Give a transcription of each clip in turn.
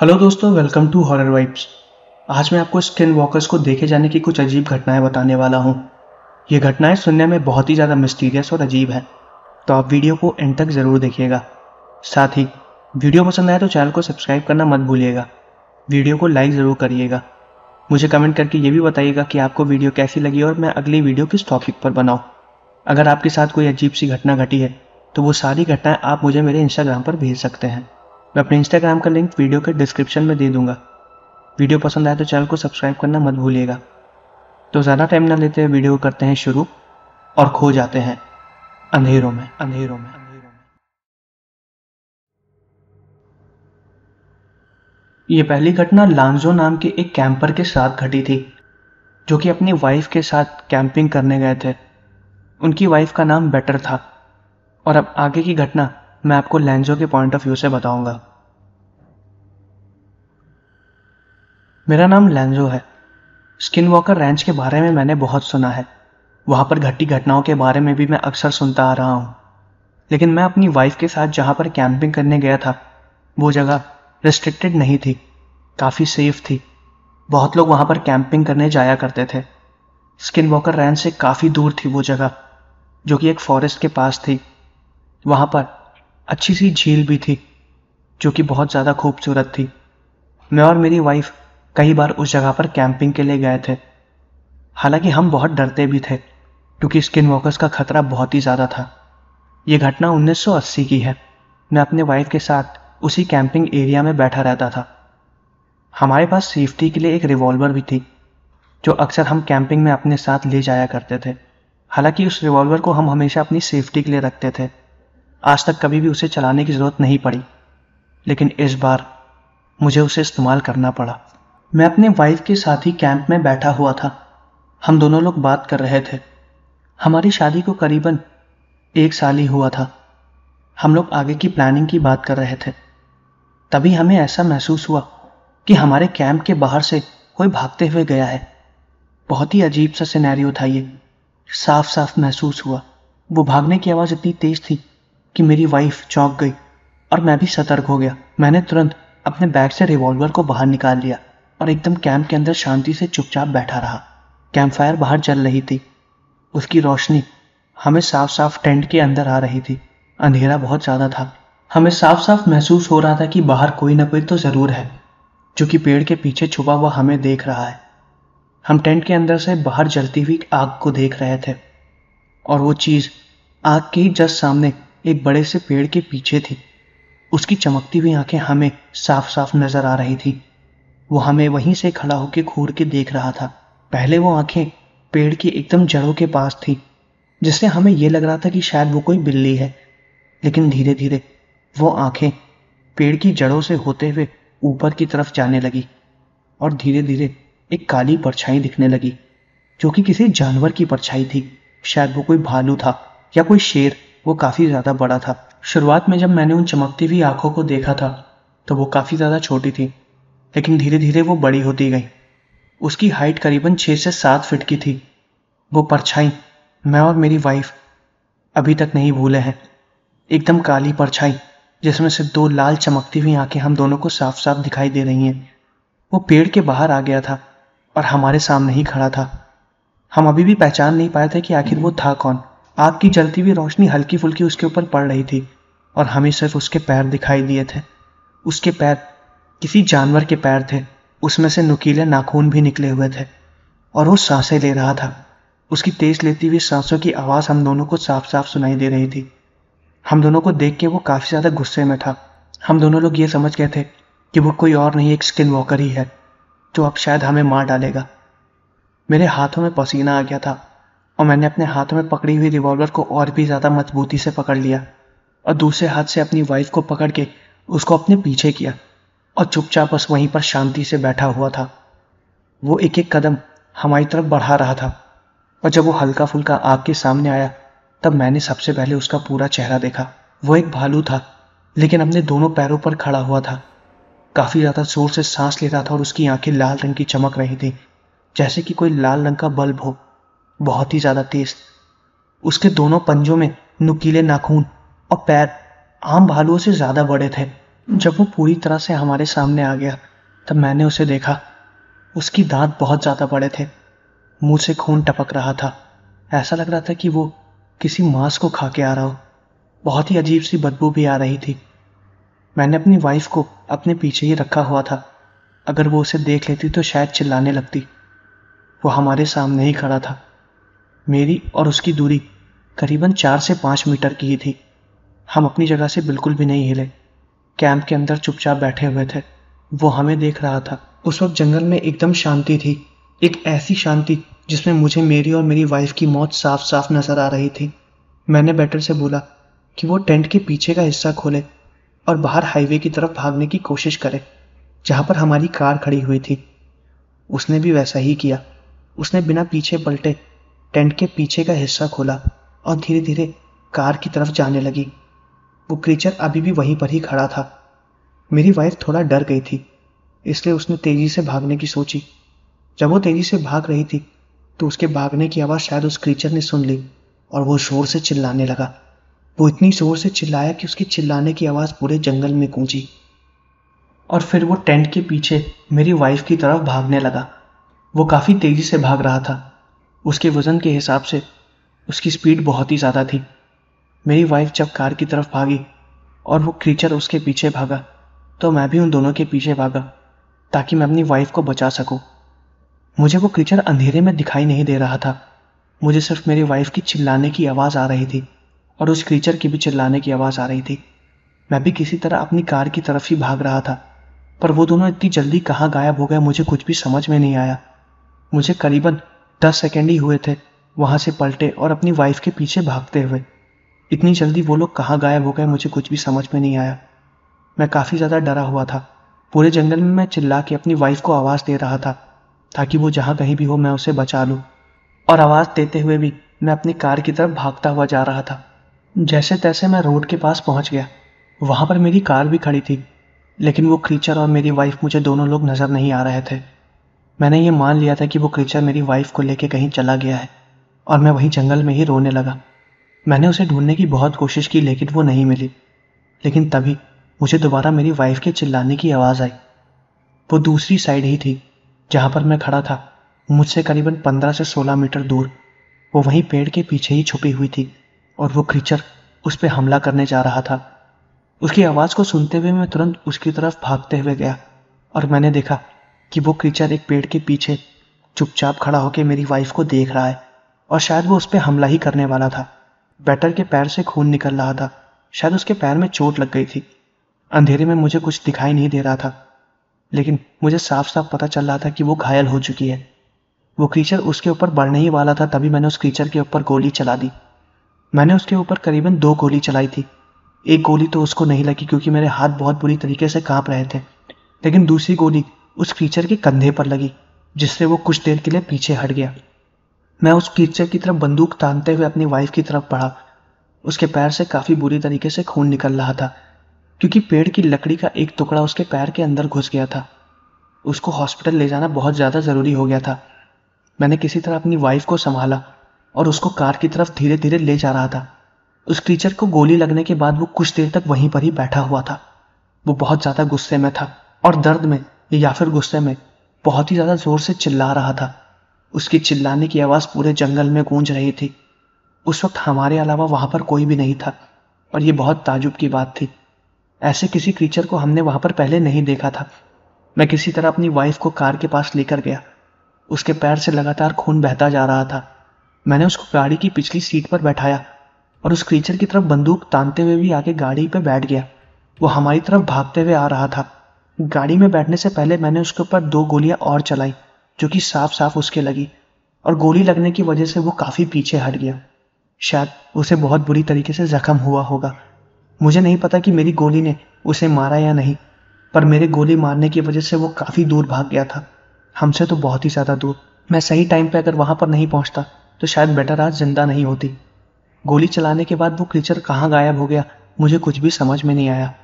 Hello दोस्तों welcome to horror vibes आज मैं आपको स्किन वॉकर्स को देखे जाने की कुछ अजीब घटनाएं बताने वाला हूँ ये घटनाएं सुनने में बहुत ही ज़्यादा मिस्टीरियस और अजीब है तो आप वीडियो को एंड तक ज़रूर देखिएगा साथ ही वीडियो पसंद आए तो चैनल को सब्सक्राइब करना मत भूलिएगा वीडियो को लाइक ज़रूर करिएगा मुझे कमेंट करके ये भी बताइएगा कि आपको वीडियो कैसी लगी और मैं अगली वीडियो किस टॉपिक पर बनाऊँ अगर आपके साथ कोई अजीब सी घटना घटी है तो वो सारी घटनाएँ आप मुझे मेरे इंस्टाग्राम पर भेज सकते हैं मैं अपने इंस्टाग्राम का लिंक वीडियो के डिस्क्रिप्शन में दे दूंगा वीडियो पसंद आए तो चैनल को सब्सक्राइब करना मत भूलिएगा तो ज़्यादा टाइम ना लेते हुए वीडियो करते हैं शुरू और खो जाते हैं अंधेरों में अंधेरों में ये पहली घटना लांगजो नाम के एक कैंपर के साथ घटी थी जो कि अपनी वाइफ के साथ कैंपिंग करने गए थे उनकी वाइफ का नाम बेटर था और अब आगे की घटना मैं आपको लेंजो के पॉइंट ऑफ व्यू से बताऊंगा मेरा नाम लेंजो है स्किन वॉकर रेंच के बारे में मैंने बहुत सुना है वहां पर घटी घटनाओं के बारे में भी मैं अक्सर सुनता आ रहा हूं लेकिन मैं अपनी वाइफ के साथ जहां पर कैंपिंग करने गया था वो जगह रिस्ट्रिक्टेड नहीं थी काफ़ी सेफ थी बहुत लोग वहां पर कैंपिंग करने जाया करते थे स्किन वॉकर रैन से काफ़ी दूर थी वो जगह जो कि एक फॉरेस्ट के पास थी वहां पर अच्छी सी झील भी थी जो कि बहुत ज़्यादा खूबसूरत थी मैं और मेरी वाइफ कई बार उस जगह पर कैंपिंग के लिए गए थे हालांकि हम बहुत डरते भी थे क्योंकि स्किन वॉकर्स का खतरा बहुत ही ज़्यादा था ये घटना 1980 की है मैं अपने वाइफ के साथ उसी कैंपिंग एरिया में बैठा रहता था हमारे पास सेफ्टी के लिए एक रिवॉल्वर भी थी जो अक्सर हम कैंपिंग में अपने साथ ले जाया करते थे हालांकि उस रिवॉल्वर को हम हमेशा अपनी सेफ्टी के लिए रखते थे आज तक कभी भी उसे चलाने की ज़रूरत नहीं पड़ी लेकिन इस बार मुझे उसे इस्तेमाल करना पड़ा मैं अपने वाइफ के साथ ही कैंप में बैठा हुआ था हम दोनों लोग बात कर रहे थे हमारी शादी को करीबन एक साल ही हुआ था हम लोग आगे की प्लानिंग की बात कर रहे थे तभी हमें ऐसा महसूस हुआ कि हमारे कैंप के बाहर से कोई भागते हुए गया है बहुत ही अजीब सा सिनेरियो था ये साफ साफ महसूस हुआ वो भागने की आवाज़ इतनी तेज थी कि मेरी वाइफ चौंक गई और मैं भी सतर्क हो गया मैंने तुरंत अपने बैग से रिवॉल्वर को बाहर निकाल लिया और एकदम कैंप के अंदर शांति से चुपचाप बैठा रहा कैंप फायर बाहर चल रही थी उसकी रोशनी हमें साफ साफ टेंट के अंदर आ रही थी अंधेरा बहुत ज़्यादा था हमें साफ साफ महसूस हो रहा था कि बाहर कोई ना कोई तो ज़रूर है जो कि पेड़ के पीछे छुपा हुआ हमें देख रहा है हम टेंट के अंदर से बाहर जलती हुई आग को देख रहे थे और वो चीज़ आग के ही जस्ट सामने एक बड़े से पेड़ के पीछे थी उसकी चमकती हुई आंखें हमें साफ साफ नजर आ रही थी वो हमें वहीं से खड़ा होकर घूर के देख रहा था पहले वो आंखें पेड़ की एकदम जड़ों के पास थी जिससे हमें यह लग रहा था कि शायद वो कोई बिल्ली है लेकिन धीरे धीरे वो आंखें पेड़ की जड़ों से होते हुए ऊपर की तरफ जाने लगी और धीरे धीरे एक काली परछाई दिखने लगी जो कि किसी जानवर की परछाई थी शायद वो कोई भालू था या कोई शेर वो काफ़ी ज़्यादा बड़ा था शुरुआत में जब मैंने उन चमकती हुई आंखों को देखा था तो वो काफ़ी ज़्यादा छोटी थी लेकिन धीरे धीरे वो बड़ी होती गई उसकी हाइट करीबन छः से सात फिट की थी वो परछाई मैं और मेरी वाइफ अभी तक नहीं भूले हैं एकदम काली परछाई जिसमें से दो लाल चमकती हुई आंखें हम दोनों को साफ साफ दिखाई दे रही हैं वो पेड़ के बाहर आ गया था और हमारे सामने ही खड़ा था हम अभी भी पहचान नहीं पाए थे कि आखिर वो था कौन आग की जलती हुई रोशनी हल्की फुल्की उसके ऊपर पड़ रही थी और हमें सिर्फ उसके पैर दिखाई दिए थे उसके पैर किसी जानवर के पैर थे उसमें से नुकीले नाखून भी निकले हुए थे और वो सांसें ले रहा था उसकी तेज लेती हुई सांसों की आवाज़ हम दोनों को साफ साफ सुनाई दे रही थी हम दोनों को देख के वो काफ़ी ज़्यादा गुस्से में था हम दोनों लोग ये समझ गए थे कि वो कोई और नहीं एक स्किन वॉकर ही है जो अब शायद हमें मार डालेगा मेरे हाथों में पसीना आ गया था और मैंने अपने हाथों में पकड़ी हुई रिवॉल्वर को और भी ज़्यादा मजबूती से पकड़ लिया और दूसरे हाथ से अपनी वाइफ को पकड़ के उसको अपने पीछे किया और चुपचाप बस वहीं पर शांति से बैठा हुआ था वो एक एक कदम हमारी तरफ बढ़ा रहा था और जब वो हल्का फुल्का आग के सामने आया तब मैंने सबसे पहले उसका पूरा चेहरा देखा वो एक भालू था लेकिन अपने दोनों पैरों पर खड़ा हुआ था काफ़ी ज़्यादा जोर से सांस ले रहा था और उसकी आंखें लाल रंग की चमक रही थी जैसे कि कोई लाल रंग का बल्ब हो बहुत ही ज्यादा तेज उसके दोनों पंजों में नुकीले नाखून और पैर आम भालुओं से ज्यादा बड़े थे जब वो पूरी तरह से हमारे सामने आ गया तब मैंने उसे देखा उसकी दांत बहुत ज़्यादा बड़े थे मुंह से खून टपक रहा था ऐसा लग रहा था कि वो किसी मांस को खा के आ रहा हो बहुत ही अजीब सी बदबू भी आ रही थी मैंने अपनी वाइफ को अपने पीछे ही रखा हुआ था अगर वो उसे देख लेती तो शायद चिल्लाने लगती वो हमारे सामने ही खड़ा था मेरी और उसकी दूरी करीबन चार से पाँच मीटर की ही थी हम अपनी जगह से बिल्कुल भी नहीं हिले कैंप के अंदर चुपचाप बैठे हुए थे वो हमें देख रहा था उस वक्त जंगल में एकदम शांति थी एक ऐसी शांति जिसमें मुझे मेरी और मेरी वाइफ की मौत साफ साफ नज़र आ रही थी मैंने बैटर से बोला कि वो टेंट के पीछे का हिस्सा खोले और बाहर हाईवे की तरफ भागने की कोशिश करे जहाँ पर हमारी कार खड़ी हुई थी उसने भी वैसा ही किया उसने बिना पीछे पलटे टेंट के पीछे का हिस्सा खोला और धीरे धीरे कार की तरफ जाने लगी वो क्रीचर अभी भी वहीं पर ही खड़ा था मेरी वाइफ थोड़ा डर गई थी इसलिए उसने तेजी से भागने की सोची जब वो तेजी से भाग रही थी तो उसके भागने की आवाज़ शायद उस क्रीचर ने सुन ली और वो शोर से चिल्लाने लगा वो इतनी जोर से चिल्लाया कि उसकी चिल्लाने की आवाज़ पूरे जंगल में गूंजी और फिर वो टेंट के पीछे मेरी वाइफ की तरफ भागने लगा वो काफ़ी तेज़ी से भाग रहा था उसके वज़न के हिसाब से उसकी स्पीड बहुत ही ज़्यादा थी मेरी वाइफ जब कार की तरफ भागी और वो क्रीचर उसके पीछे भागा तो मैं भी उन दोनों के पीछे भागा ताकि मैं अपनी वाइफ को बचा सकूं। मुझे वो क्रीचर अंधेरे में दिखाई नहीं दे रहा था मुझे सिर्फ मेरी वाइफ की चिल्लाने की आवाज़ आ रही थी और उस क्रीचर की भी चिल्लाने की आवाज़ आ रही थी मैं भी किसी तरह अपनी कार की तरफ ही भाग रहा था पर वो दोनों इतनी जल्दी कहाँ गायब हो गए मुझे कुछ भी समझ में नहीं आया मुझे करीबन दस सेकेंड ही हुए थे वहाँ से पलटे और अपनी वाइफ के पीछे भागते हुए इतनी जल्दी वो लोग कहाँ गायब हो गए मुझे कुछ भी समझ में नहीं आया मैं काफ़ी ज़्यादा डरा हुआ था पूरे जंगल में मैं चिल्ला के अपनी वाइफ को आवाज़ दे रहा था ताकि वो जहाँ कहीं भी हो मैं उसे बचा लूँ और आवाज़ देते हुए भी मैं अपनी कार की तरफ भागता हुआ जा रहा था जैसे तैसे मैं रोड के पास पहुँच गया वहाँ पर मेरी कार भी खड़ी थी लेकिन वो क्रीचर और मेरी वाइफ मुझे दोनों लोग नज़र नहीं आ रहे थे मैंने ये मान लिया था कि वो क्रीचर मेरी वाइफ को लेके कहीं चला गया है और मैं वहीं जंगल में ही रोने लगा मैंने उसे ढूंढने की बहुत कोशिश की लेकिन वो नहीं मिली लेकिन तभी मुझे दोबारा मेरी वाइफ के चिल्लाने की आवाज़ आई वो दूसरी साइड ही थी जहाँ पर मैं खड़ा था मुझसे करीबन पंद्रह से सोलह मीटर दूर वो वहीं पेड़ के पीछे ही छुपी हुई थी और वो क्रीचर उस पर हमला करने जा रहा था उसकी आवाज़ को सुनते हुए मैं तुरंत उसकी तरफ भागते हुए गया और मैंने देखा कि वो क्रीचर एक पेड़ के पीछे चुपचाप खड़ा होकर मेरी वाइफ को देख रहा है और शायद वो उस पर हमला ही करने वाला था बैटर के पैर से खून निकल रहा था शायद उसके पैर में चोट लग गई थी अंधेरे में मुझे कुछ दिखाई नहीं दे रहा था लेकिन मुझे साफ साफ पता चल रहा था कि वो घायल हो चुकी है वो क्रीचर उसके ऊपर बढ़ने ही वाला था तभी मैंने उस क्रीचर के ऊपर गोली चला दी मैंने उसके ऊपर करीबन दो गोली चलाई थी एक गोली तो उसको नहीं लगी क्योंकि मेरे हाथ बहुत बुरी तरीके से कांप रहे थे लेकिन दूसरी गोली उस कीचड़ के कंधे पर लगी जिससे वो कुछ देर के लिए पीछे हट गया मैं उस कीचड़ की तरफ बंदूक तानते हुए अपनी वाइफ की तरफ पढ़ा उसके पैर से काफ़ी बुरी तरीके से खून निकल रहा था क्योंकि पेड़ की लकड़ी का एक टुकड़ा उसके पैर के अंदर घुस गया था उसको हॉस्पिटल ले जाना बहुत ज़्यादा ज़रूरी हो गया था मैंने किसी तरह अपनी वाइफ को संभाला और उसको कार की तरफ धीरे धीरे ले जा रहा था उस क्रीचर को गोली लगने के बाद वो कुछ देर तक वहीं पर ही बैठा हुआ था वो बहुत ज़्यादा गुस्से में था और दर्द में या फिर गुस्से में बहुत ही ज़्यादा ज़ोर से चिल्ला रहा था उसकी चिल्लाने की आवाज़ पूरे जंगल में गूंज रही थी उस वक्त हमारे अलावा वहां पर कोई भी नहीं था और ये बहुत ताजुब की बात थी ऐसे किसी क्रीचर को हमने वहां पर पहले नहीं देखा था मैं किसी तरह अपनी वाइफ को कार के पास लेकर गया उसके पैर से लगातार खून बहता जा रहा था मैंने उसको गाड़ी की पिछली सीट पर बैठाया और उस क्रीचर की तरफ बंदूक तानते हुए भी आके गाड़ी पर बैठ गया वो हमारी तरफ भागते हुए आ रहा था गाड़ी में बैठने से पहले मैंने उसके ऊपर दो गोलियां और चलाई जो कि साफ साफ उसके लगी और गोली लगने की वजह से वो काफ़ी पीछे हट गया शायद उसे बहुत बुरी तरीके से जख्म हुआ होगा मुझे नहीं पता कि मेरी गोली ने उसे मारा या नहीं पर मेरे गोली मारने की वजह से वो काफ़ी दूर भाग गया था हमसे तो बहुत ही ज़्यादा दूर मैं सही टाइम पर अगर वहाँ पर नहीं पहुँचता तो शायद बेटर आज जिंदा नहीं होती गोली चलाने के बाद वो क्रीचर कहाँ गायब हो गया मुझे कुछ भी समझ में नहीं आया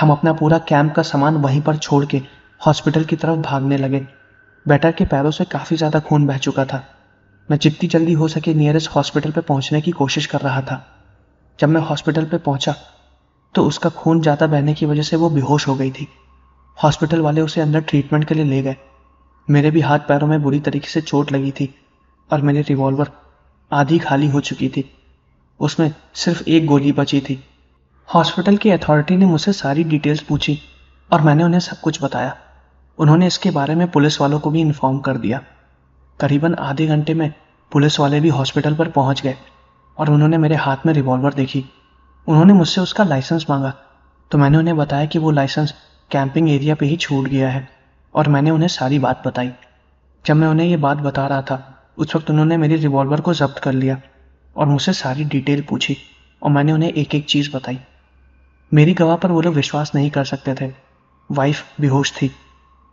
हम अपना पूरा कैंप का सामान वहीं पर छोड़ के हॉस्पिटल की तरफ भागने लगे बेटर के पैरों से काफ़ी ज़्यादा खून बह चुका था मैं जितनी जल्दी हो सके नियरेस्ट हॉस्पिटल पर पहुंचने की कोशिश कर रहा था जब मैं हॉस्पिटल पर पहुंचा तो उसका खून ज़्यादा बहने की वजह से वो बेहोश हो गई थी हॉस्पिटल वाले उसे अंदर ट्रीटमेंट के लिए ले गए मेरे भी हाथ पैरों में बुरी तरीके से चोट लगी थी और मेरी रिवॉल्वर आधी खाली हो चुकी थी उसमें सिर्फ एक गोली बची थी हॉस्पिटल की अथॉरिटी ने मुझसे सारी डिटेल्स पूछी और मैंने उन्हें सब कुछ बताया उन्होंने इसके बारे में पुलिस वालों को भी इन्फॉर्म कर दिया करीबन आधे घंटे में पुलिस वाले भी हॉस्पिटल पर पहुंच गए और उन्होंने मेरे हाथ में रिवॉल्वर देखी उन्होंने मुझसे उसका लाइसेंस मांगा तो मैंने उन्हें बताया कि वो लाइसेंस कैंपिंग एरिया पे ही छूट गया है और मैंने उन्हें सारी बात बताई जब मैं उन्हें ये बात बता रहा था उस वक्त उन्होंने मेरे रिवॉल्वर को जब्त कर लिया और मुझसे सारी डिटेल पूछी और मैंने उन्हें एक एक चीज़ बताई मेरी गवाह पर वो लोग विश्वास नहीं कर सकते थे वाइफ बेहोश थी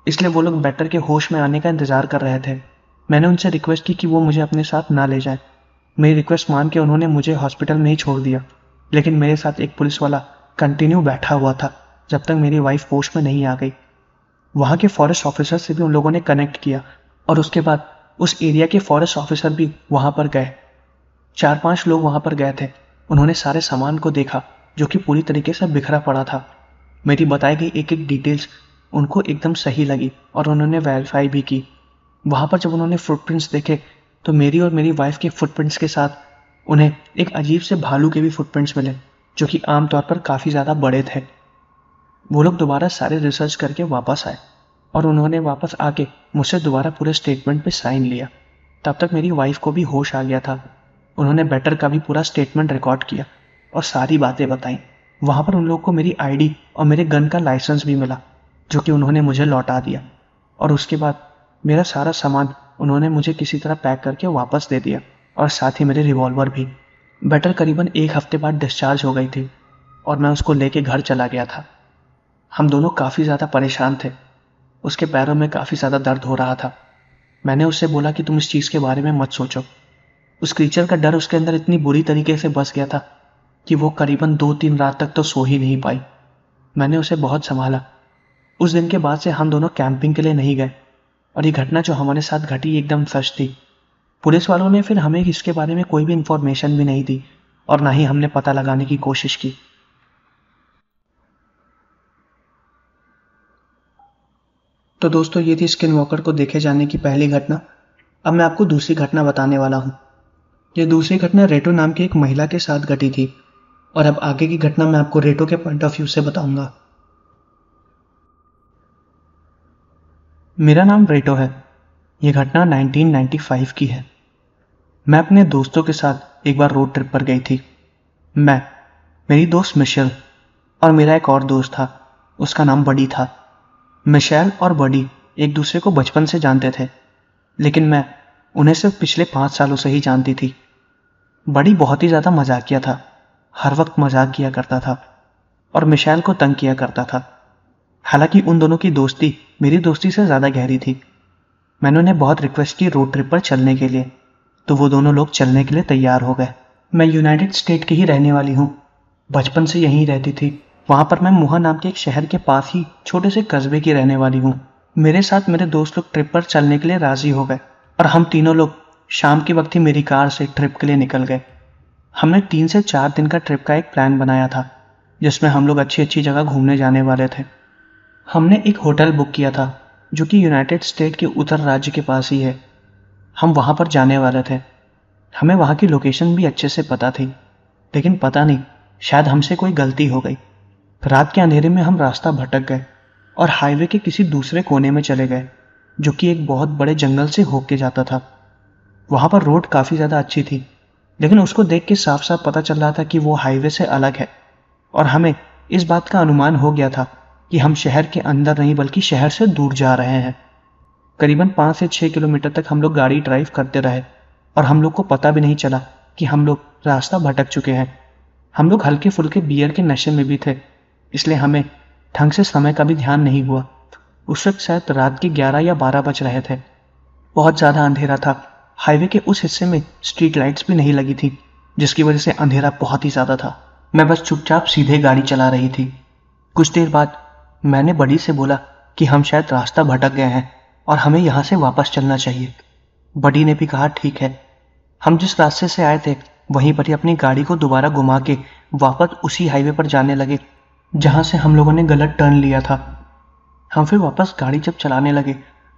इसलिए वो लोग बेटर के होश में आने का इंतज़ार कर रहे थे मैंने उनसे रिक्वेस्ट की कि वो मुझे अपने साथ ना ले जाए मेरी रिक्वेस्ट मान के उन्होंने मुझे हॉस्पिटल में ही छोड़ दिया लेकिन मेरे साथ एक पुलिस वाला कंटिन्यू बैठा हुआ था जब तक मेरी वाइफ होश में नहीं आ गई वहाँ के फॉरेस्ट ऑफिसर से भी उन लोगों ने कनेक्ट किया और उसके बाद उस एरिया के फॉरेस्ट ऑफिसर भी वहाँ पर गए चार पांच लोग वहाँ पर गए थे उन्होंने सारे सामान को देखा जो कि पूरी तरीके से बिखरा पड़ा था मेरी बताई गई एक एक डिटेल्स उनको एकदम सही लगी और उन्होंने वेरीफाई भी की वहाँ पर जब उन्होंने फुटप्रिंट्स देखे तो मेरी और मेरी वाइफ के फुटप्रिंट्स के साथ उन्हें एक अजीब से भालू के भी फुटप्रिंट्स मिले जो कि आमतौर पर काफ़ी ज़्यादा बड़े थे वो लोग दोबारा सारे रिसर्च करके वापस आए और उन्होंने वापस आके मुझसे दोबारा पूरे स्टेटमेंट पे साइन लिया तब तक मेरी वाइफ को भी होश आ गया था उन्होंने बेटर का भी पूरा स्टेटमेंट रिकॉर्ड किया और सारी बातें बताई वहां पर उन लोगों को मेरी आईडी और मेरे गन का लाइसेंस भी मिला जो कि उन्होंने मुझे लौटा दिया और उसके बाद मेरा सारा सामान उन्होंने मुझे किसी तरह पैक करके वापस दे दिया और साथ ही मेरे रिवॉल्वर भी बेटर करीबन एक हफ्ते बाद डिस्चार्ज हो गई थी और मैं उसको लेके घर चला गया था हम दोनों काफ़ी ज़्यादा परेशान थे उसके पैरों में काफ़ी ज़्यादा दर्द हो रहा था मैंने उससे बोला कि तुम इस चीज़ के बारे में मत सोचो उस क्रीचर का डर उसके अंदर इतनी बुरी तरीके से बस गया था कि वो करीबन दो तीन रात तक तो सो ही नहीं पाई मैंने उसे बहुत संभाला उस दिन के बाद से हम दोनों कैंपिंग के लिए नहीं गए और ये घटना जो हमारे साथ घटी एकदम सच थी पुलिस वालों ने फिर हमें इसके बारे में कोई भी इंफॉर्मेशन भी नहीं दी और ना ही हमने पता लगाने की कोशिश की तो दोस्तों ये थी स्किन वॉकर को देखे जाने की पहली घटना अब मैं आपको दूसरी घटना बताने वाला हूँ ये दूसरी घटना रेटो नाम की एक महिला के साथ घटी थी और अब आगे की घटना मैं आपको रेटो के पॉइंट ऑफ व्यू से बताऊंगा मेरा नाम रेटो है यह घटना 1995 की है मैं अपने दोस्तों के साथ एक बार रोड ट्रिप पर गई थी मैं मेरी दोस्त मिशेल और मेरा एक और दोस्त था उसका नाम बडी था मिशेल और बडी एक दूसरे को बचपन से जानते थे लेकिन मैं उन्हें सिर्फ पिछले पांच सालों से ही जानती थी बड़ी बहुत ही ज़्यादा मजाकिया था हर वक्त मजाक किया करता था और मिशेल को तंग किया करता था हालांकि उन दोनों की दोस्ती मेरी दोस्ती से ज़्यादा गहरी थी मैंने उन्हें बहुत रिक्वेस्ट की रोड ट्रिप पर चलने के लिए तो वो दोनों लोग चलने के लिए तैयार हो गए मैं यूनाइटेड स्टेट की ही रहने वाली हूँ बचपन से यहीं रहती थी वहाँ पर मैं मुहा नाम के एक शहर के पास ही छोटे से कस्बे की रहने वाली हूँ मेरे साथ मेरे दोस्त लोग ट्रिप पर चलने के लिए राज़ी हो गए और हम तीनों लोग शाम के वक्त ही मेरी कार से ट्रिप के लिए निकल गए हमने तीन से चार दिन का ट्रिप का एक प्लान बनाया था जिसमें हम लोग अच्छी अच्छी जगह घूमने जाने वाले थे हमने एक होटल बुक किया था जो कि यूनाइटेड स्टेट के उत्तर राज्य के पास ही है हम वहाँ पर जाने वाले थे हमें वहाँ की लोकेशन भी अच्छे से पता थी लेकिन पता नहीं शायद हमसे कोई गलती हो गई रात के अंधेरे में हम रास्ता भटक गए और हाईवे के किसी दूसरे कोने में चले गए जो कि एक बहुत बड़े जंगल से होके जाता था वहाँ पर रोड काफ़ी ज़्यादा अच्छी थी लेकिन उसको देख के साफ साफ पता चल रहा था कि वो हाईवे से अलग है और हमें इस बात का अनुमान हो गया था कि हम शहर के अंदर नहीं बल्कि शहर से दूर जा रहे हैं करीबन पाँच से छः किलोमीटर तक हम लोग गाड़ी ड्राइव करते रहे और हम लोग को पता भी नहीं चला कि हम लोग रास्ता भटक चुके हैं हम लोग हल्के फुल्के बियर के नशे में भी थे इसलिए हमें ढंग से समय का भी ध्यान नहीं हुआ उस वक्त शायद रात के ग्यारह या बारह बज रहे थे बहुत ज़्यादा अंधेरा था हाईवे के उस हिस्से में स्ट्रीट लाइट्स भी नहीं लगी थी जिसकी वजह से अंधेरा बहुत ही ज़्यादा था मैं बस चुपचाप सीधे गाड़ी चला रही थी कुछ देर बाद मैंने बड़ी से बोला कि हम शायद रास्ता भटक गए हैं और हमें यहाँ से वापस चलना चाहिए बड़ी ने भी कहा ठीक है हम जिस रास्ते से आए थे वहीं पर ही अपनी गाड़ी को दोबारा घुमा के वापस उसी हाईवे पर जाने लगे जहाँ से हम लोगों ने गलत टर्न लिया था हम फिर वापस गाड़ी जब चलाने लगे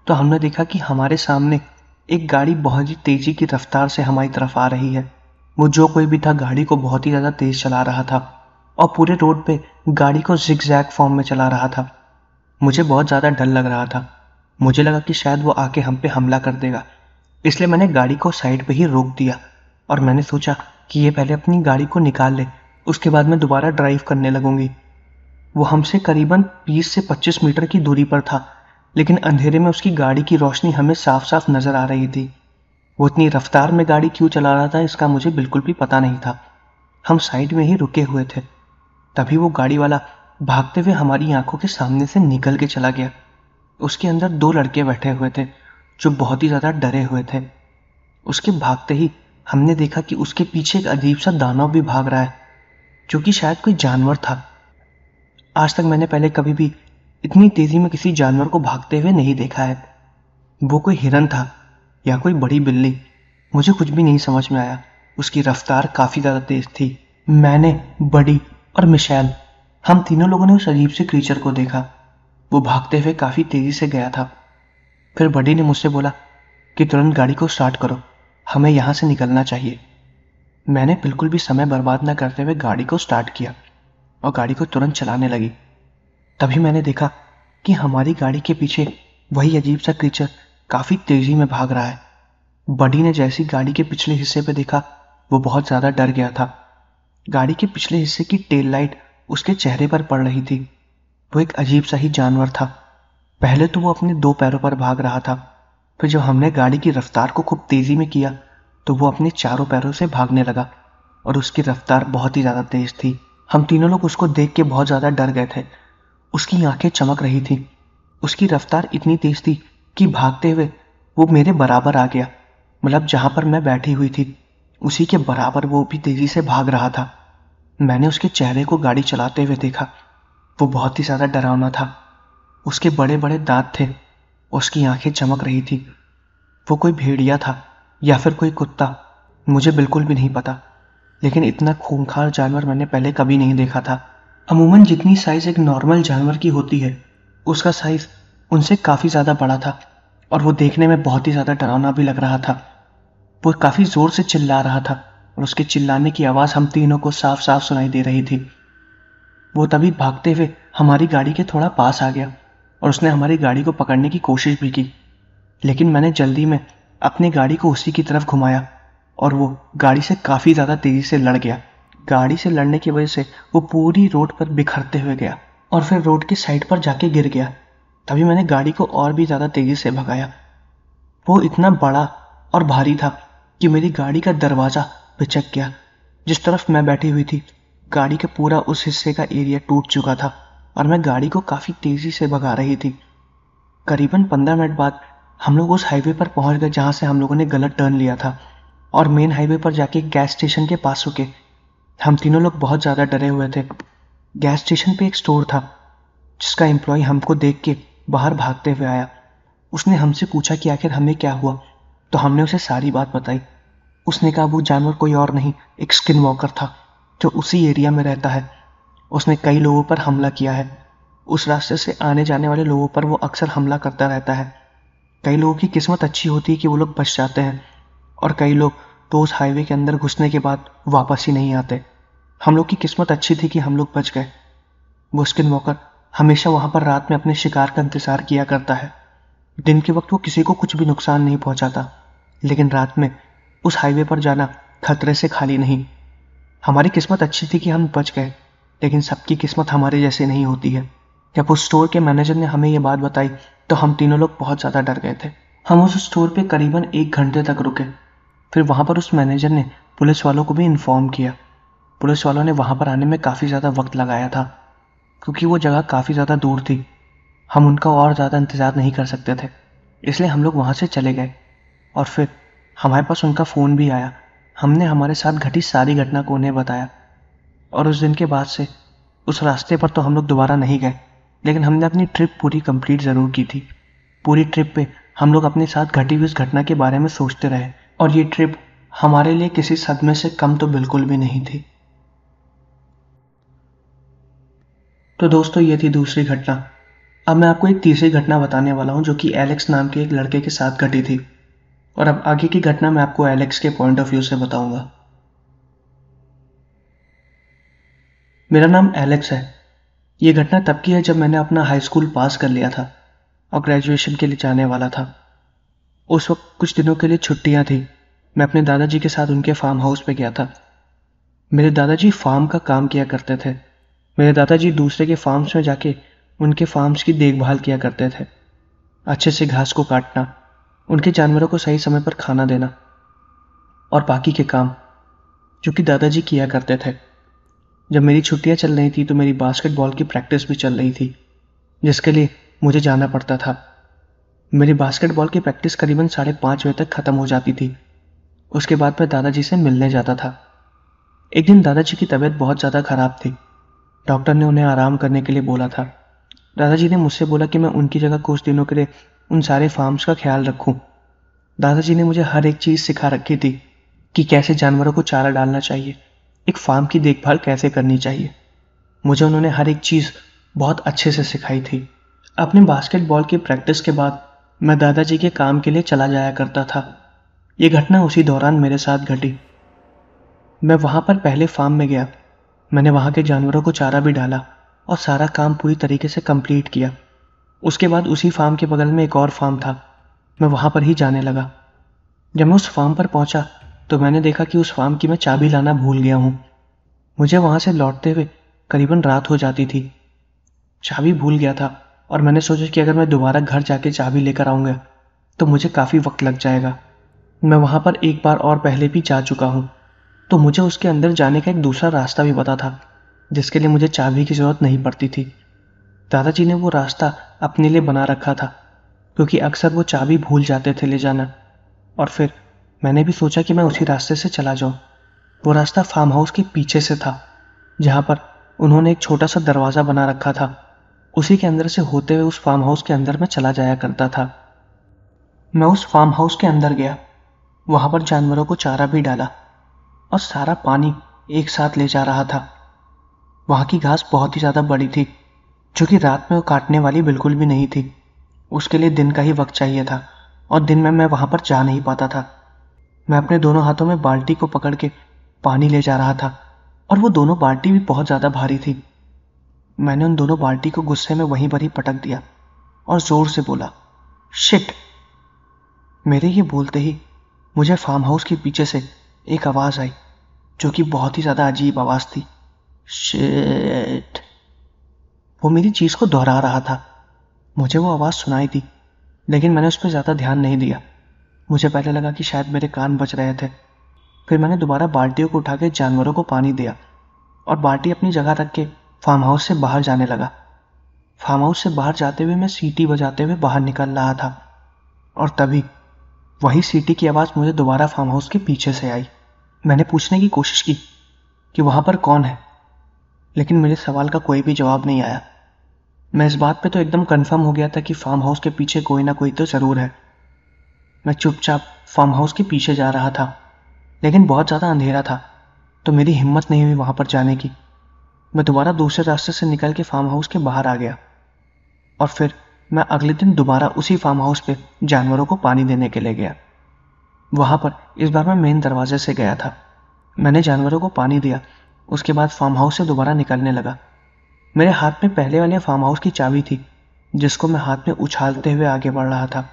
तो हमने देखा कि हमारे सामने एक गाड़ी बहुत ही तेजी की रफ्तार से हमारी तरफ आ रही है वो जो कोई भी था गाड़ी को बहुत ही ज़्यादा तेज़ चला रहा था और पूरे रोड पे गाड़ी को जिक फॉर्म में चला रहा था मुझे बहुत ज़्यादा डर लग रहा था मुझे लगा कि शायद वो आके हम पे हमला कर देगा इसलिए मैंने गाड़ी को साइड पे ही रोक दिया और मैंने सोचा कि ये पहले अपनी गाड़ी को निकाल ले उसके बाद मैं दोबारा ड्राइव करने लगूंगी वो हमसे करीबन 20 से 25 मीटर की दूरी पर था लेकिन अंधेरे में उसकी गाड़ी की रोशनी हमें साफ साफ नज़र आ रही थी वो इतनी रफ्तार में गाड़ी क्यों चला रहा था इसका मुझे बिल्कुल भी पता नहीं था हम साइड में ही रुके हुए थे तभी वो गाड़ी वाला भागते हुए हमारी आंखों के सामने से निकल के चला गया उसके अंदर दो लड़के बैठे हुए थे जो बहुत ही ज़्यादा डरे हुए थे उसके भागते ही हमने देखा कि उसके पीछे एक अजीब सा दानव भी भाग रहा है जो कि शायद कोई जानवर था आज तक मैंने पहले कभी भी इतनी तेजी में किसी जानवर को भागते हुए नहीं देखा है वो कोई हिरन था या कोई बड़ी बिल्ली मुझे कुछ भी नहीं समझ में आया उसकी रफ्तार काफ़ी ज़्यादा तेज थी मैंने बड़ी और मिशैल हम तीनों लोगों ने उस अजीब से क्रीचर को देखा वो भागते हुए काफ़ी तेज़ी से गया था फिर बड़ी ने मुझसे बोला कि तुरंत गाड़ी को स्टार्ट करो हमें यहां से निकलना चाहिए मैंने बिल्कुल भी समय बर्बाद न करते हुए गाड़ी को स्टार्ट किया और गाड़ी को तुरंत चलाने लगी तभी मैंने देखा कि हमारी गाड़ी के पीछे वही अजीब सा क्रीचर काफी तेजी में भाग रहा है बडी ने जैसी गाड़ी के पिछले हिस्से पर देखा वो बहुत ज्यादा डर गया था गाड़ी के पिछले हिस्से की टेल लाइट उसके चेहरे पर पड़ रही थी वो एक अजीब सा ही जानवर था पहले तो वो अपने दो पैरों पर भाग रहा था फिर जब हमने गाड़ी की रफ्तार को खूब तेजी में किया तो वो अपने चारों पैरों से भागने लगा और उसकी रफ्तार बहुत ही ज़्यादा तेज थी हम तीनों लोग उसको देख के बहुत ज़्यादा डर गए थे उसकी आंखें चमक रही थी उसकी रफ्तार इतनी तेज थी कि भागते हुए वो मेरे बराबर आ गया मतलब जहाँ पर मैं बैठी हुई थी उसी के बराबर वो भी तेजी से भाग रहा था मैंने उसके चेहरे को गाड़ी चलाते हुए देखा वो बहुत ही ज़्यादा डरावना था उसके बड़े बड़े दांत थे उसकी आंखें चमक रही थी वो कोई भेड़िया था या फिर कोई कुत्ता मुझे बिल्कुल भी नहीं पता लेकिन इतना खूंखार जानवर मैंने पहले कभी नहीं देखा था अमूमन जितनी साइज़ एक नॉर्मल जानवर की होती है उसका साइज़ उनसे काफ़ी ज़्यादा बड़ा था और वो देखने में बहुत ही ज़्यादा डरावना भी लग रहा था वो काफ़ी ज़ोर से चिल्ला रहा था और उसके चिल्लाने की आवाज़ हम तीनों को साफ साफ सुनाई दे रही थी वो तभी भागते हुए हमारी गाड़ी के थोड़ा पास आ गया और उसने हमारी गाड़ी को पकड़ने की कोशिश भी की लेकिन मैंने जल्दी में अपनी गाड़ी को उसी की तरफ घुमाया और वो गाड़ी से काफ़ी ज़्यादा तेज़ी से लड़ गया गाड़ी से लड़ने की वजह से वो पूरी रोड पर बिखरते हुए गया और फिर रोड की साइड पर जाके गिर गया तभी मैंने गाड़ी को और भी ज़्यादा तेज़ी से भगाया वो इतना बड़ा और भारी था कि मेरी गाड़ी का दरवाज़ा पिचक गया जिस तरफ मैं बैठी हुई थी गाड़ी के पूरा उस हिस्से का एरिया टूट चुका था और मैं गाड़ी को काफ़ी तेज़ी से भगा रही थी करीबन पंद्रह मिनट बाद हम लोग उस हाईवे पर पहुंच गए जहां से हम लोगों ने गलत टर्न लिया था और मेन हाईवे पर जाके गैस स्टेशन के पास रुके हम तीनों लोग बहुत ज़्यादा डरे हुए थे गैस स्टेशन पे एक स्टोर था जिसका एम्प्लॉय हमको देख के बाहर भागते हुए आया उसने हमसे पूछा कि आखिर हमें क्या हुआ तो हमने उसे सारी बात बताई उसने कहा वो जानवर कोई और नहीं एक स्किन वॉकर था जो उसी एरिया में रहता है उसने कई लोगों पर हमला किया है उस रास्ते से आने जाने वाले लोगों पर वो अक्सर हमला करता रहता है कई लोगों की किस्मत अच्छी होती है कि वो लोग बच जाते हैं और कई लोग तो उस हाईवे के अंदर घुसने के बाद वापस ही नहीं आते हम लोग की किस्मत अच्छी थी कि हम लोग बच गए मुस्किन मौकर हमेशा वहां पर रात में अपने शिकार का इंतज़ार किया करता है दिन के वक्त वो किसी को कुछ भी नुकसान नहीं पहुँचाता लेकिन रात में उस हाईवे पर जाना खतरे से खाली नहीं हमारी किस्मत अच्छी थी कि हम बच गए लेकिन सबकी किस्मत हमारे जैसे नहीं होती है जब उस स्टोर के मैनेजर ने हमें यह बात बताई तो हम तीनों लोग बहुत ज़्यादा डर गए थे हम उस स्टोर पे करीबन एक घंटे तक रुके फिर वहाँ पर उस मैनेजर ने पुलिस वालों को भी इन्फॉर्म किया पुलिस वालों ने वहाँ पर आने में काफ़ी ज़्यादा वक्त लगाया था क्योंकि वो जगह काफ़ी ज़्यादा दूर थी हम उनका और ज़्यादा इंतज़ार नहीं कर सकते थे इसलिए हम लोग वहाँ से चले गए और फिर हमारे पास उनका फ़ोन भी आया हमने हमारे साथ घटी सारी घटना को उन्हें बताया और उस दिन के बाद से उस रास्ते पर तो हम लोग दोबारा नहीं गए लेकिन हमने अपनी ट्रिप पूरी कंप्लीट ज़रूर की थी पूरी ट्रिप पे हम लोग अपने साथ घटी हुई उस घटना के बारे में सोचते रहे और ये ट्रिप हमारे लिए किसी सदमे से कम तो बिल्कुल भी नहीं थी तो दोस्तों ये थी दूसरी घटना अब मैं आपको एक तीसरी घटना बताने वाला हूं जो कि एलेक्स नाम के एक लड़के के साथ घटी थी और अब आगे की घटना मैं आपको एलेक्स के पॉइंट ऑफ व्यू से बताऊंगा मेरा नाम एलेक्स है ये घटना तब की है जब मैंने अपना हाई स्कूल पास कर लिया था और ग्रेजुएशन के लिए जाने वाला था उस वक्त कुछ दिनों के लिए छुट्टियां थी मैं अपने दादाजी के साथ उनके फार्म हाउस पे गया था मेरे दादाजी फार्म का काम किया करते थे मेरे दादाजी दूसरे के फार्म्स में जाके उनके फार्म्स की देखभाल किया करते थे अच्छे से घास को काटना उनके जानवरों को सही समय पर खाना देना और बाकी के काम जो कि दादाजी किया करते थे जब मेरी छुट्टियां चल रही थी तो मेरी बास्केटबॉल की प्रैक्टिस भी चल रही थी जिसके लिए मुझे जाना पड़ता था मेरी बास्केटबॉल की प्रैक्टिस करीबन साढ़े पाँच बजे तक ख़त्म हो जाती थी उसके बाद मैं दादाजी से मिलने जाता था एक दिन दादाजी की तबीयत बहुत ज़्यादा ख़राब थी डॉक्टर ने उन्हें आराम करने के लिए बोला था दादाजी ने मुझसे बोला कि मैं उनकी जगह कुछ दिनों के लिए उन सारे फार्म्स का ख्याल रखूं। दादाजी ने मुझे हर एक चीज़ सिखा रखी थी कि कैसे जानवरों को चारा डालना चाहिए एक फार्म की देखभाल कैसे करनी चाहिए मुझे उन्होंने हर एक चीज़ बहुत अच्छे से सिखाई थी अपने बास्केटबॉल की प्रैक्टिस के बाद मैं दादाजी के काम के लिए चला जाया करता था ये घटना उसी दौरान मेरे साथ घटी मैं वहां पर पहले फार्म में गया मैंने वहां के जानवरों को चारा भी डाला और सारा काम पूरी तरीके से कंप्लीट किया उसके बाद उसी फार्म के बगल में एक और फार्म था मैं वहां पर ही जाने लगा जब मैं उस फार्म पर पहुंचा तो मैंने देखा कि उस फार्म की मैं चाबी लाना भूल गया हूँ मुझे वहां से लौटते हुए करीबन रात हो जाती थी चाबी भूल गया था और मैंने सोचा कि अगर मैं दोबारा घर जाके चाबी लेकर आऊँगा तो मुझे काफ़ी वक्त लग जाएगा मैं वहाँ पर एक बार और पहले भी जा चुका हूँ तो मुझे उसके अंदर जाने का एक दूसरा रास्ता भी पता था जिसके लिए मुझे चाबी की ज़रूरत नहीं पड़ती थी दादाजी ने वो रास्ता अपने लिए बना रखा था क्योंकि अक्सर वो चाबी भूल जाते थे ले जाना और फिर मैंने भी सोचा कि मैं उसी रास्ते से चला जाऊँ वो रास्ता फार्म हाउस के पीछे से था जहाँ पर उन्होंने एक छोटा सा दरवाज़ा बना रखा था उसी के अंदर से होते हुए उस फार्म हाउस के अंदर में चला जाया करता था मैं उस फार्म हाउस के अंदर गया वहाँ पर जानवरों को चारा भी डाला और सारा पानी एक साथ ले जा रहा था वहां की घास बहुत ही ज़्यादा बड़ी थी जो कि रात में वो काटने वाली बिल्कुल भी नहीं थी उसके लिए दिन का ही वक्त चाहिए था और दिन में मैं वहां पर जा नहीं पाता था मैं अपने दोनों हाथों में बाल्टी को पकड़ के पानी ले जा रहा था और वो दोनों बाल्टी भी बहुत ज़्यादा भारी थी मैंने उन दोनों बाल्टी को गुस्से में वहीं पर ही पटक दिया और जोर से बोला शिट मेरे ये बोलते ही मुझे फार्म हाउस के पीछे से एक आवाज़ आई जो कि बहुत ही ज़्यादा अजीब आवाज़ थी शिट वो मेरी चीज़ को दोहरा रहा था मुझे वो आवाज़ सुनाई थी लेकिन मैंने उस पर ज़्यादा ध्यान नहीं दिया मुझे पहले लगा कि शायद मेरे कान बच रहे थे फिर मैंने दोबारा बाल्टियों को उठाकर जानवरों को पानी दिया और बाल्टी अपनी जगह रख के फार्म हाउस से बाहर जाने लगा फार्म हाउस से बाहर जाते हुए मैं सीटी बजाते हुए बाहर निकल रहा था और तभी वही सीटी की आवाज़ मुझे दोबारा फार्म हाउस के पीछे से आई मैंने पूछने की कोशिश की कि वहाँ पर कौन है लेकिन मेरे सवाल का कोई भी जवाब नहीं आया मैं इस बात पे तो एकदम कंफर्म हो गया था कि फार्म हाउस के पीछे कोई ना कोई तो ज़रूर है मैं चुपचाप फार्म हाउस के पीछे जा रहा था लेकिन बहुत ज़्यादा अंधेरा था तो मेरी हिम्मत नहीं हुई वहाँ पर जाने की मैं दोबारा दूसरे रास्ते से निकल के फार्म हाउस के बाहर आ गया और फिर मैं अगले दिन दोबारा उसी फार्म हाउस पे जानवरों को पानी देने के लिए गया वहाँ पर इस बार मैं मेन दरवाजे से गया था मैंने जानवरों को पानी दिया उसके बाद फार्म हाउस से दोबारा निकलने लगा मेरे हाथ में पहले वाले फार्म हाउस की चाबी थी जिसको मैं हाथ में उछालते हुए आगे बढ़ रहा था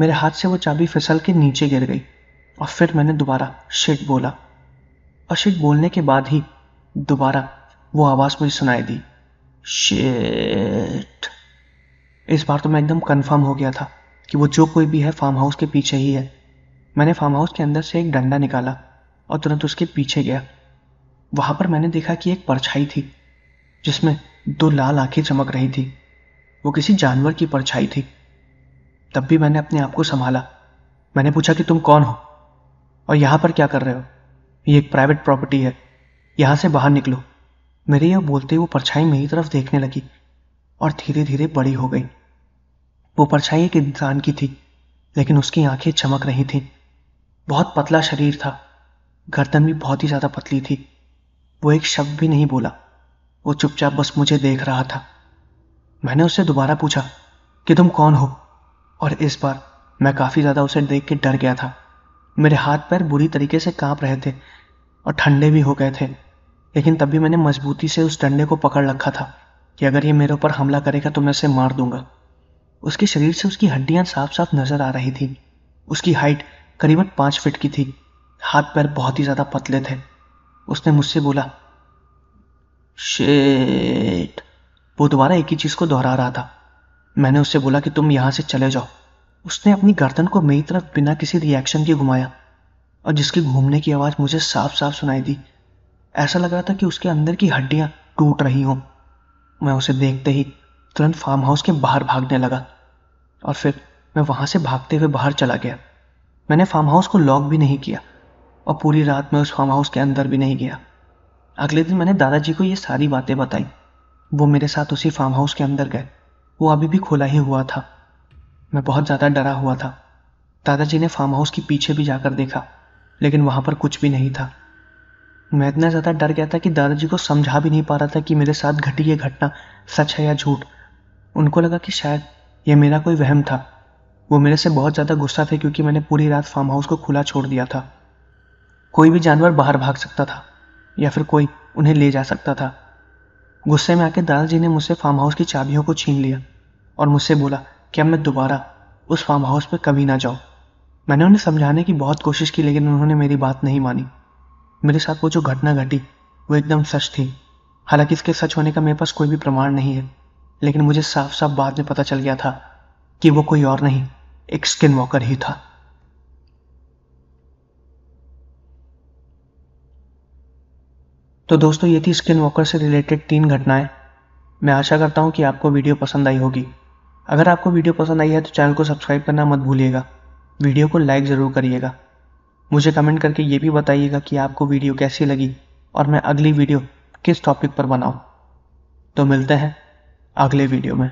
मेरे हाथ से वो चाबी फिसल के नीचे गिर गई और फिर मैंने दोबारा शिट बोला और शिट बोलने के बाद ही दोबारा वो आवाज़ मुझे सुनाई दी शेट इस बार तो मैं एकदम कंफर्म हो गया था कि वो जो कोई भी है फार्म हाउस के पीछे ही है मैंने फार्म हाउस के अंदर से एक डंडा निकाला और तुरंत उसके पीछे गया वहां पर मैंने देखा कि एक परछाई थी जिसमें दो लाल आंखें चमक रही थी वो किसी जानवर की परछाई थी तब भी मैंने अपने आप को संभाला मैंने पूछा कि तुम कौन हो और यहां पर क्या कर रहे हो ये एक प्राइवेट प्रॉपर्टी है यहां से बाहर निकलो मेरे यह बोलते वो परछाई मेरी तरफ देखने लगी और धीरे धीरे बड़ी हो गई वो परछाई एक इंसान की थी लेकिन उसकी आंखें चमक रही थीं बहुत पतला शरीर था गर्दन भी बहुत ही ज़्यादा पतली थी वो एक शब्द भी नहीं बोला वो चुपचाप बस मुझे देख रहा था मैंने उससे दोबारा पूछा कि तुम कौन हो और इस बार मैं काफ़ी ज़्यादा उसे देख के डर गया था मेरे हाथ पैर बुरी तरीके से कांप रहे थे और ठंडे भी हो गए थे लेकिन तभी मैंने मजबूती से उस डंडे को पकड़ रखा था कि अगर ये मेरे ऊपर हमला करेगा तो मैं उसे मार दूंगा उसके शरीर से उसकी हड्डियां साफ साफ नजर आ रही थी उसकी हाइट करीबन पांच फिट की थी हाथ पैर बहुत ही ज़्यादा पतले थे उसने मुझसे बोला शेट वो दोबारा एक ही चीज़ को दोहरा रहा था मैंने उससे बोला कि तुम यहां से चले जाओ उसने अपनी गर्दन को मेरी तरफ बिना किसी रिएक्शन के घुमाया और जिसके घूमने की आवाज़ मुझे साफ साफ सुनाई दी ऐसा लग रहा था कि उसके अंदर की हड्डियां टूट रही हों मैं उसे देखते ही तुरंत फार्म हाउस के बाहर भागने लगा और फिर मैं वहां से भागते हुए बाहर चला गया मैंने फार्म हाउस को लॉक भी नहीं किया और पूरी रात मैं उस फार्म हाउस के अंदर भी नहीं गया अगले दिन मैंने दादाजी को ये सारी बातें बताई वो मेरे साथ उसी फार्म हाउस के अंदर गए वो अभी भी खुला ही हुआ था मैं बहुत ज़्यादा डरा हुआ था दादाजी ने फार्म हाउस के पीछे भी जाकर देखा लेकिन वहाँ पर कुछ भी नहीं था मैं इतना ज़्यादा डर गया था कि दादाजी को समझा भी नहीं पा रहा था कि मेरे साथ घटी ये घटना सच है या झूठ उनको लगा कि शायद यह मेरा कोई वहम था वो मेरे से बहुत ज़्यादा गुस्सा थे क्योंकि मैंने पूरी रात फार्म हाउस को खुला छोड़ दिया था कोई भी जानवर बाहर भाग सकता था या फिर कोई उन्हें ले जा सकता था गुस्से में आकर दादाजी ने मुझसे फार्म हाउस की चाबियों को छीन लिया और मुझसे बोला कि अब मैं दोबारा उस फार्म हाउस पर कभी ना जाऊँ मैंने उन्हें समझाने की बहुत कोशिश की लेकिन उन्होंने मेरी बात नहीं मानी मेरे साथ वो जो घटना घटी वो एकदम सच थी हालांकि इसके सच होने का मेरे पास कोई भी प्रमाण नहीं है लेकिन मुझे साफ साफ बाद में पता चल गया था कि वो कोई और नहीं एक स्किन वॉकर ही था तो दोस्तों ये थी स्किन वॉकर से रिलेटेड तीन घटनाएं मैं आशा करता हूं कि आपको वीडियो पसंद आई होगी अगर आपको वीडियो पसंद आई है तो चैनल को सब्सक्राइब करना मत भूलिएगा वीडियो को लाइक ज़रूर करिएगा मुझे कमेंट करके ये भी बताइएगा कि आपको वीडियो कैसी लगी और मैं अगली वीडियो किस टॉपिक पर बनाऊँ तो मिलते हैं अगले वीडियो में